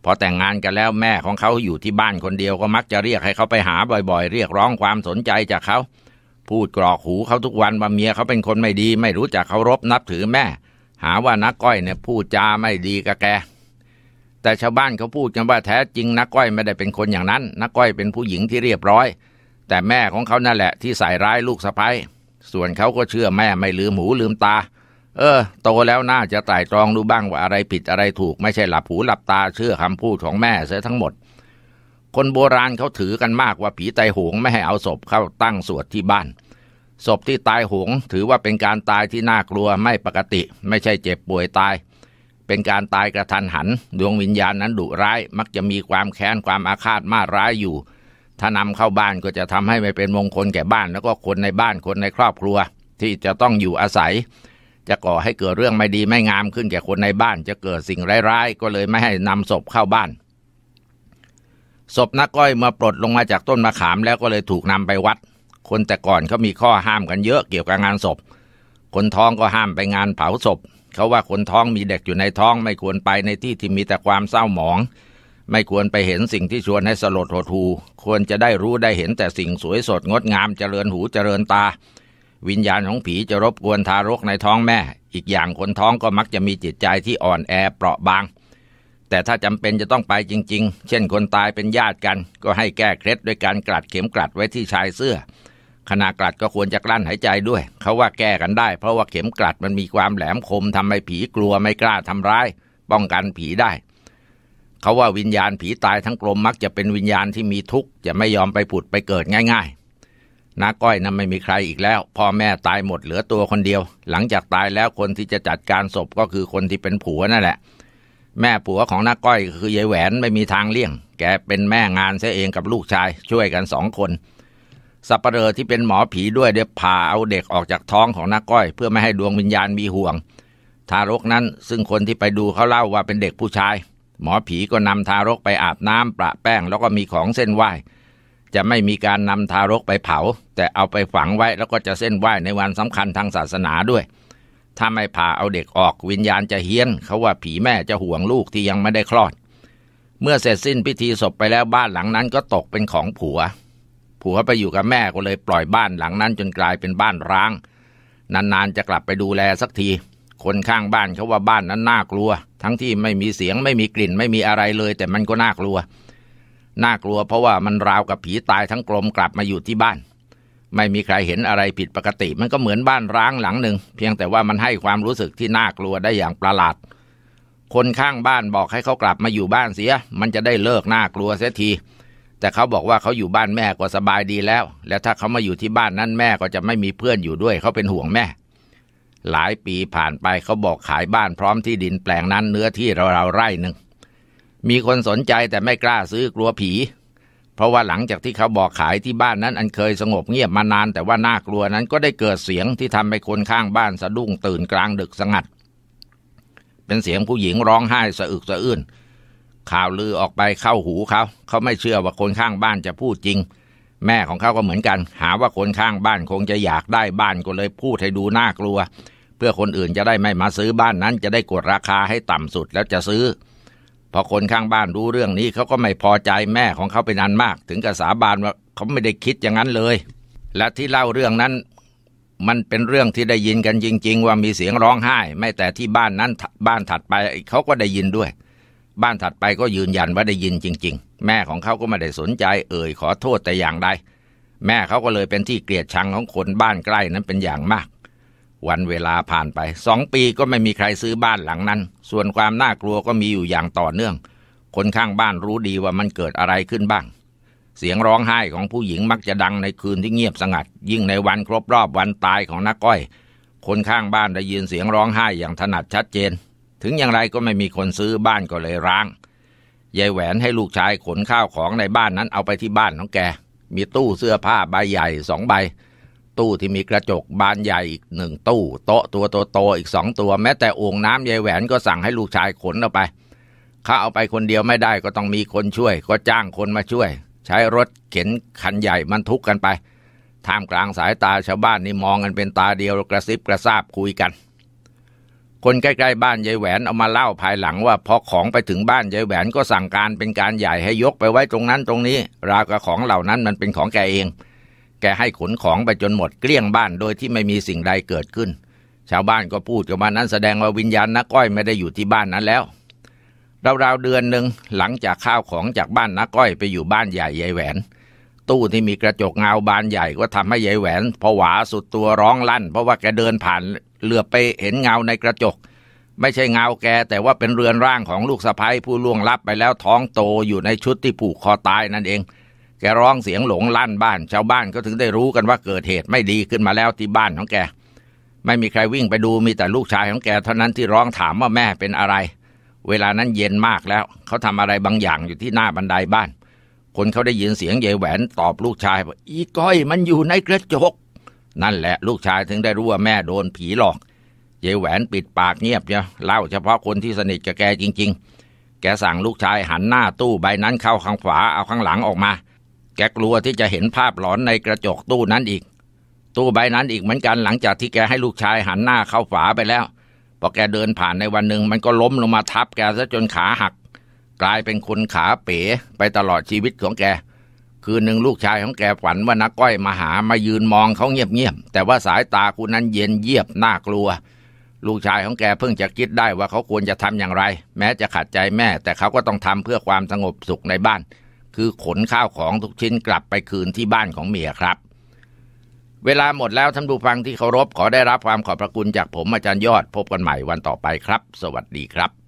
พอแต่งงานกันแล้วแม่ของเขาอยู่ที่บ้านคนเดียวก็มักจะเรียกให้เขาไปหาบ่อยๆ เรียกร้องความสนใจจากเขา พูดกรอกหูเขาทุกวันว่าเมียเขาเป็นคนไม่ดี ไม่รู้จักเคารพนับถือแม่ หาว่านักก้อยเนี่ยพูดจาไม่ดีกะแก แต่ชาวบ้านเขาพูดกันว่าแท้จริงนักก้อยไม่ได้เป็นคนอย่างนั้นนักก้อยเป็นผู้หญิงที่เรียบร้อย แต่แม่ของเขานั่นแหละที่ใส่ร้ายลูกสะใภ้ส่วนเขาก็เชื่อแม่ไม่ลืมหูลืมตาเออ โตแล้วน่าจะไต่ตรองดูบ้างว่าอะไรผิดอะไรถูก ไม่ใช่หลับหูหลับตาเชื่อคำพูดของแม่เสียทั้งหมด คนโบราณเขาถือกันมากว่าผีตาโหงไม่ให้เอาศพเข้าตั้งสวดที่บ้าน ศพที่ตายโหงถือว่าเป็นการตายที่น่ากลัวไม่ปกติ ไม่ใช่เจ็บป่วยตาย เป็นการตายกระทันหัน ดวงวิญญาณนั้นดุร้าย มักจะมีความแค้นความอาฆาตมาร้ายอยู่ ถ้านำเข้าบ้านก็จะทำให้ไม่เป็นมงคลแก่บ้านแล้วก็คนในบ้านคนในครอบครัว ที่จะต้องอยู่อาศัยจะก่อให้เกิดเรื่องไม่ดีไม่งามขึ้นแก่คนในบ้าน จะเกิดสิ่งร้ายๆก็เลยไม่ให้นำศพเข้าบ้าน ศพนักก้อยเมื่อปลดลงมาจากต้นมะขามแล้วก็เลยถูกนำไปวัดคนแต่ก่อนเขามีข้อห้ามกันเยอะเกี่ยวกับงานศพคนท้องก็ห้ามไปงานเผาศพเขาว่าคนท้องมีเด็กอยู่ในท้อง ไม่ควรไปในที่ที่มีแต่ความเศร้าหมอง ไม่ควรไปเห็นสิ่งที่ชวนให้สลดหดหูควรจะได้รู้ได้เห็นแต่สิ่งสวยสดงดงามเจริญหูเจริญตาวิญญาณของผีจะรบกวนทารกในท้องแม่ อีกอย่างคนท้องก็มักจะมีจิตใจที่อ่อนแอเปราะบาง แต่ถ้าจำเป็นจะต้องไปจริงๆ เช่นคนตายเป็นญาติกัน ก็ให้แก้เคล็ดด้วยการกลัดเข็มกลัดไว้ที่ชายเสื้อขณะกลัดก็ควรจะกลั้นหายใจด้วย เขาว่าแก้กันได้ เพราะว่าเข็มกลัดมันมีความแหลมคมทำให้ผีกลัวไม่กล้าทำร้าย ป้องกันผีได้ เขาว่าวิญญาณผีตายทั้งกลมมักจะเป็นวิญญาณที่มีทุกข์จะไม่ยอมไปผุดไปเกิดง่าย ๆนาก้อยนั้นไม่มีใครอีกแล้ว พ่อแม่ตายหมดเหลือตัวคนเดียว หลังจากตายแล้วคนที่จะจัดการศพก็คือคนที่เป็นผัวนั่นแหละ แม่ผัวของนาก้อยคือยายแหวนไม่มีทางเลี่ยง แกเป็นแม่งานซะเองกับลูกชาย ช่วยกันสองคน สัปเหร่อที่เป็นหมอผีด้วยเดี๋ยวผ่าเอาเด็กออกจากท้องของนาก้อยเพื่อไม่ให้ดวงวิญญาณมีห่วง ทารกนั้นซึ่งคนที่ไปดูเขาเล่าว่าเป็นเด็กผู้ชาย หมอผีก็นำทารกไปอาบน้ำประแป้งแล้วก็มีของเส้นไหว้จะไม่มีการนำทารกไปเผา แต่เอาไปฝังไว้แล้วก็จะเส้นไหว้ในวันสำคัญทางศาสนาด้วย ถ้าไม่ผ่าเอาเด็กออก วิญญาณจะเฮี้ยนเขาว่าผีแม่จะห่วงลูกที่ยังไม่ได้คลอด เมื่อเสร็จสิ้นพิธีศพไปแล้วบ้านหลังนั้นก็ตกเป็นของผัว ผัวไปอยู่กับแม่ก็เลยปล่อยบ้านหลังนั้นจนกลายเป็นบ้านร้างนานๆจะกลับไปดูแลสักที คนข้างบ้านเขาว่าบ้านนั้นน่ากลัว ทั้งที่ไม่มีเสียงไม่มีกลิ่นไม่มีอะไรเลย แต่มันก็น่ากลัวน่ากลัวเพราะว่ามันราวกับผีตายทั้งกลมกลับมาอยู่ที่บ้าน ไม่มีใครเห็นอะไรผิดปกติมันก็เหมือนบ้านร้างหลังหนึ่ง เพียงแต่ว่ามันให้ความรู้สึกที่น่ากลัวได้อย่างประหลาด คนข้างบ้านบอกให้เขากลับมาอยู่บ้านเสีย มันจะได้เลิกน่ากลัวเสียทีแต่เขาบอกว่าเขาอยู่บ้านแม่ก็สบายดีแล้ว และถ้าเขามาอยู่ที่บ้านนั้นแม่ก็จะไม่มีเพื่อนอยู่ด้วย เขาเป็นห่วงแม่ หลายปีผ่านไปเขาบอกขายบ้านพร้อมที่ดินแปลงนั้นเนื้อที่ราวๆไร่หนึ่งมีคนสนใจแต่ไม่กล้าซื้อกลัวผี เพราะว่าหลังจากที่เขาบอกขายที่บ้านนั้นอันเคยสงบเงียบมานานแต่ว่าน่ากลัวนั้นก็ได้เกิดเสียงที่ทำให้คนข้างบ้านสะดุ้งตื่นกลางดึกสงัด เป็นเสียงผู้หญิงร้องไห้สะอึกสะอื้นข่าวลือออกไปเข้าหูเขา เขาไม่เชื่อว่าคนข้างบ้านจะพูดจริง แม่ของเขาก็เหมือนกัน หาว่าคนข้างบ้านคงจะอยากได้บ้านก็เลยพูดให้ดูน่ากลัว เพื่อคนอื่นจะได้ไม่มาซื้อบ้านนั้น จะได้กดราคาให้ต่ำสุดแล้วจะซื้อพอคนข้างบ้านรู้เรื่องนี้เขาก็ไม่พอใจแม่ของเขาเป็นอันมาก ถึงกับสาบานว่าเขาไม่ได้คิดอย่างนั้นเลย และที่เล่าเรื่องนั้นมันเป็นเรื่องที่ได้ยินกันจริง ๆ ว่ามีเสียงร้องไห้ไม่แต่ที่บ้านนั้นบ้านถัดไปเขาก็ได้ยินด้วย บ้านถัดไปก็ยืนยันว่าได้ยินจริง ๆ แม่ของเขาก็ไม่ได้สนใจ เอ่ย ขอโทษแต่อย่างใดแม่เขาก็เลยเป็นที่เกลียดชังของคนบ้านใกล้นั้นเป็นอย่างมากวันเวลาผ่านไปสองปีก็ไม่มีใครซื้อบ้านหลังนั้น ส่วนความน่ากลัวก็มีอยู่อย่างต่อเนื่อง คนข้างบ้านรู้ดีว่ามันเกิดอะไรขึ้นบ้าง เสียงร้องไห้ของผู้หญิงมักจะดังในคืนที่เงียบสงัด ยิ่งในวันครบรอบวันตายของนักก้อย คนข้างบ้านได้ยินเสียงร้องไห้อย่างถนัดชัดเจน ถึงอย่างไรก็ไม่มีคนซื้อบ้านก็เลยร้างยายแหวนให้ลูกชายขนข้าวของในบ้านนั้นเอาไปที่บ้านของแกมีตู้เสื้อผ้าใบใหญ่สองใบตู้ที่มีกระจกบานใหญ่อีกหนึ่งตู้โต๊ะตัวโตๆอีกสองตัวแม้แต่ออ่งน้ำยายแหวนก็สั่งให้ลูกชายขนเอาไป ข้าเอาไปคนเดียวไม่ได้ก็ต้องมีคนช่วย ก็จ้างคนมาช่วย ใช้รถเข็นคันใหญ่มันทุกกันไป ท่ามกลางสายตาชาวบ้านนี่มองกันเป็นตาเดียวกระซิบกระซาบคุยกัน คนใกล้ๆบ้านยายแหวนเอามาเล่าภายหลังว่าพอของไปถึงบ้านยายแหวนก็สั่งการเป็นการใหญ่ให้ยกไปไว้ตรงนั้นตรงนี้ ราวกับของเหล่านั้นมันเป็นของแกเองแกให้ขนของไปจนหมด เกลี้ยงบ้านโดยที่ไม่มีสิ่งใดเกิดขึ้น ชาวบ้านก็พูดกันวานั้นแสดงว่าวิญญาณนักก้อยไม่ได้อยู่ที่บ้านนั้นแล้วราวๆเดือนหนึ่งหลังจากข้าวของจากบ้านนักก้อยไปอยู่บ้านใหญ่ยายแหวน ตู้ที่มีกระจกเงาบานใหญ่ก็ทำให้ยายแหวนผวาสุดตัวร้องลั่นเพราะว่าแกเดินผ่านเหลือไปเห็นเงาในกระจก ไม่ใช่เงาแกแต่ว่าเป็นเรือนร่างของลูกสะใภ้ผู้ล่วงลับไปแล้วท้องโตอยู่ในชุดที่ผูกคอตายนั่นเองแกร้องเสียงหลงลั่นบ้านชาวบ้านก็ถึงได้รู้กันว่าเกิดเหตุไม่ดีขึ้นมาแล้วที่บ้านของแก ไม่มีใครวิ่งไปดูมีแต่ลูกชายของแกเท่านั้นที่ร้องถามว่าแม่เป็นอะไร เวลานั้นเย็นมากแล้วเขาทำอะไรบางอย่างอยู่ที่หน้าบันไดบ้าน คนเขาได้ยินเสียงเยแหวนตอบลูกชายว่าอีก้อยมันอยู่ในกระจกนั่นแหละลูกชายถึงได้รู้ว่าแม่โดนผีหลอกเยแหวนปิดปากเงียบเนี่ยเล่าเฉพาะคนที่สนิทกับแกจริงๆ แกสั่งลูกชายหันหน้าตู้ใบนั้นเข้าข้างขวาเอาข้างหลังออกมาแกกลัวที่จะเห็นภาพหลอนในกระจกตู้นั้นอีก ตู้ใบนั้นอีกเหมือนกันหลังจากที่แกให้ลูกชายหันหน้าเข้าฝาไปแล้ว พอแกเดินผ่านในวันหนึ่งมันก็ล้มลงมาทับแกซะจนขาหัก กลายเป็นคนขาเป๋ไปตลอดชีวิตของแก คืนหนึ่งลูกชายของแกฝันว่านักก้อยมาหามายืนมองเขาเงียบๆแต่ว่าสายตาคุณนั้นเย็นเยียบน่ากลัว ลูกชายของแกเพิ่งจะคิดได้ว่าเขาควรจะทำอย่างไร แม้จะขัดใจแม่ แต่เขาก็ต้องทำเพื่อความสงบสุขในบ้านคือขนข้าวของทุกชิ้นกลับไปคืนที่บ้านของเมียครับ เวลาหมดแล้วท่านผู้ฟังที่เคารพขอได้รับความขอบพระคุณจากผมอาจารย์ยอดพบกันใหม่วันต่อไปครับ สวัสดีครับ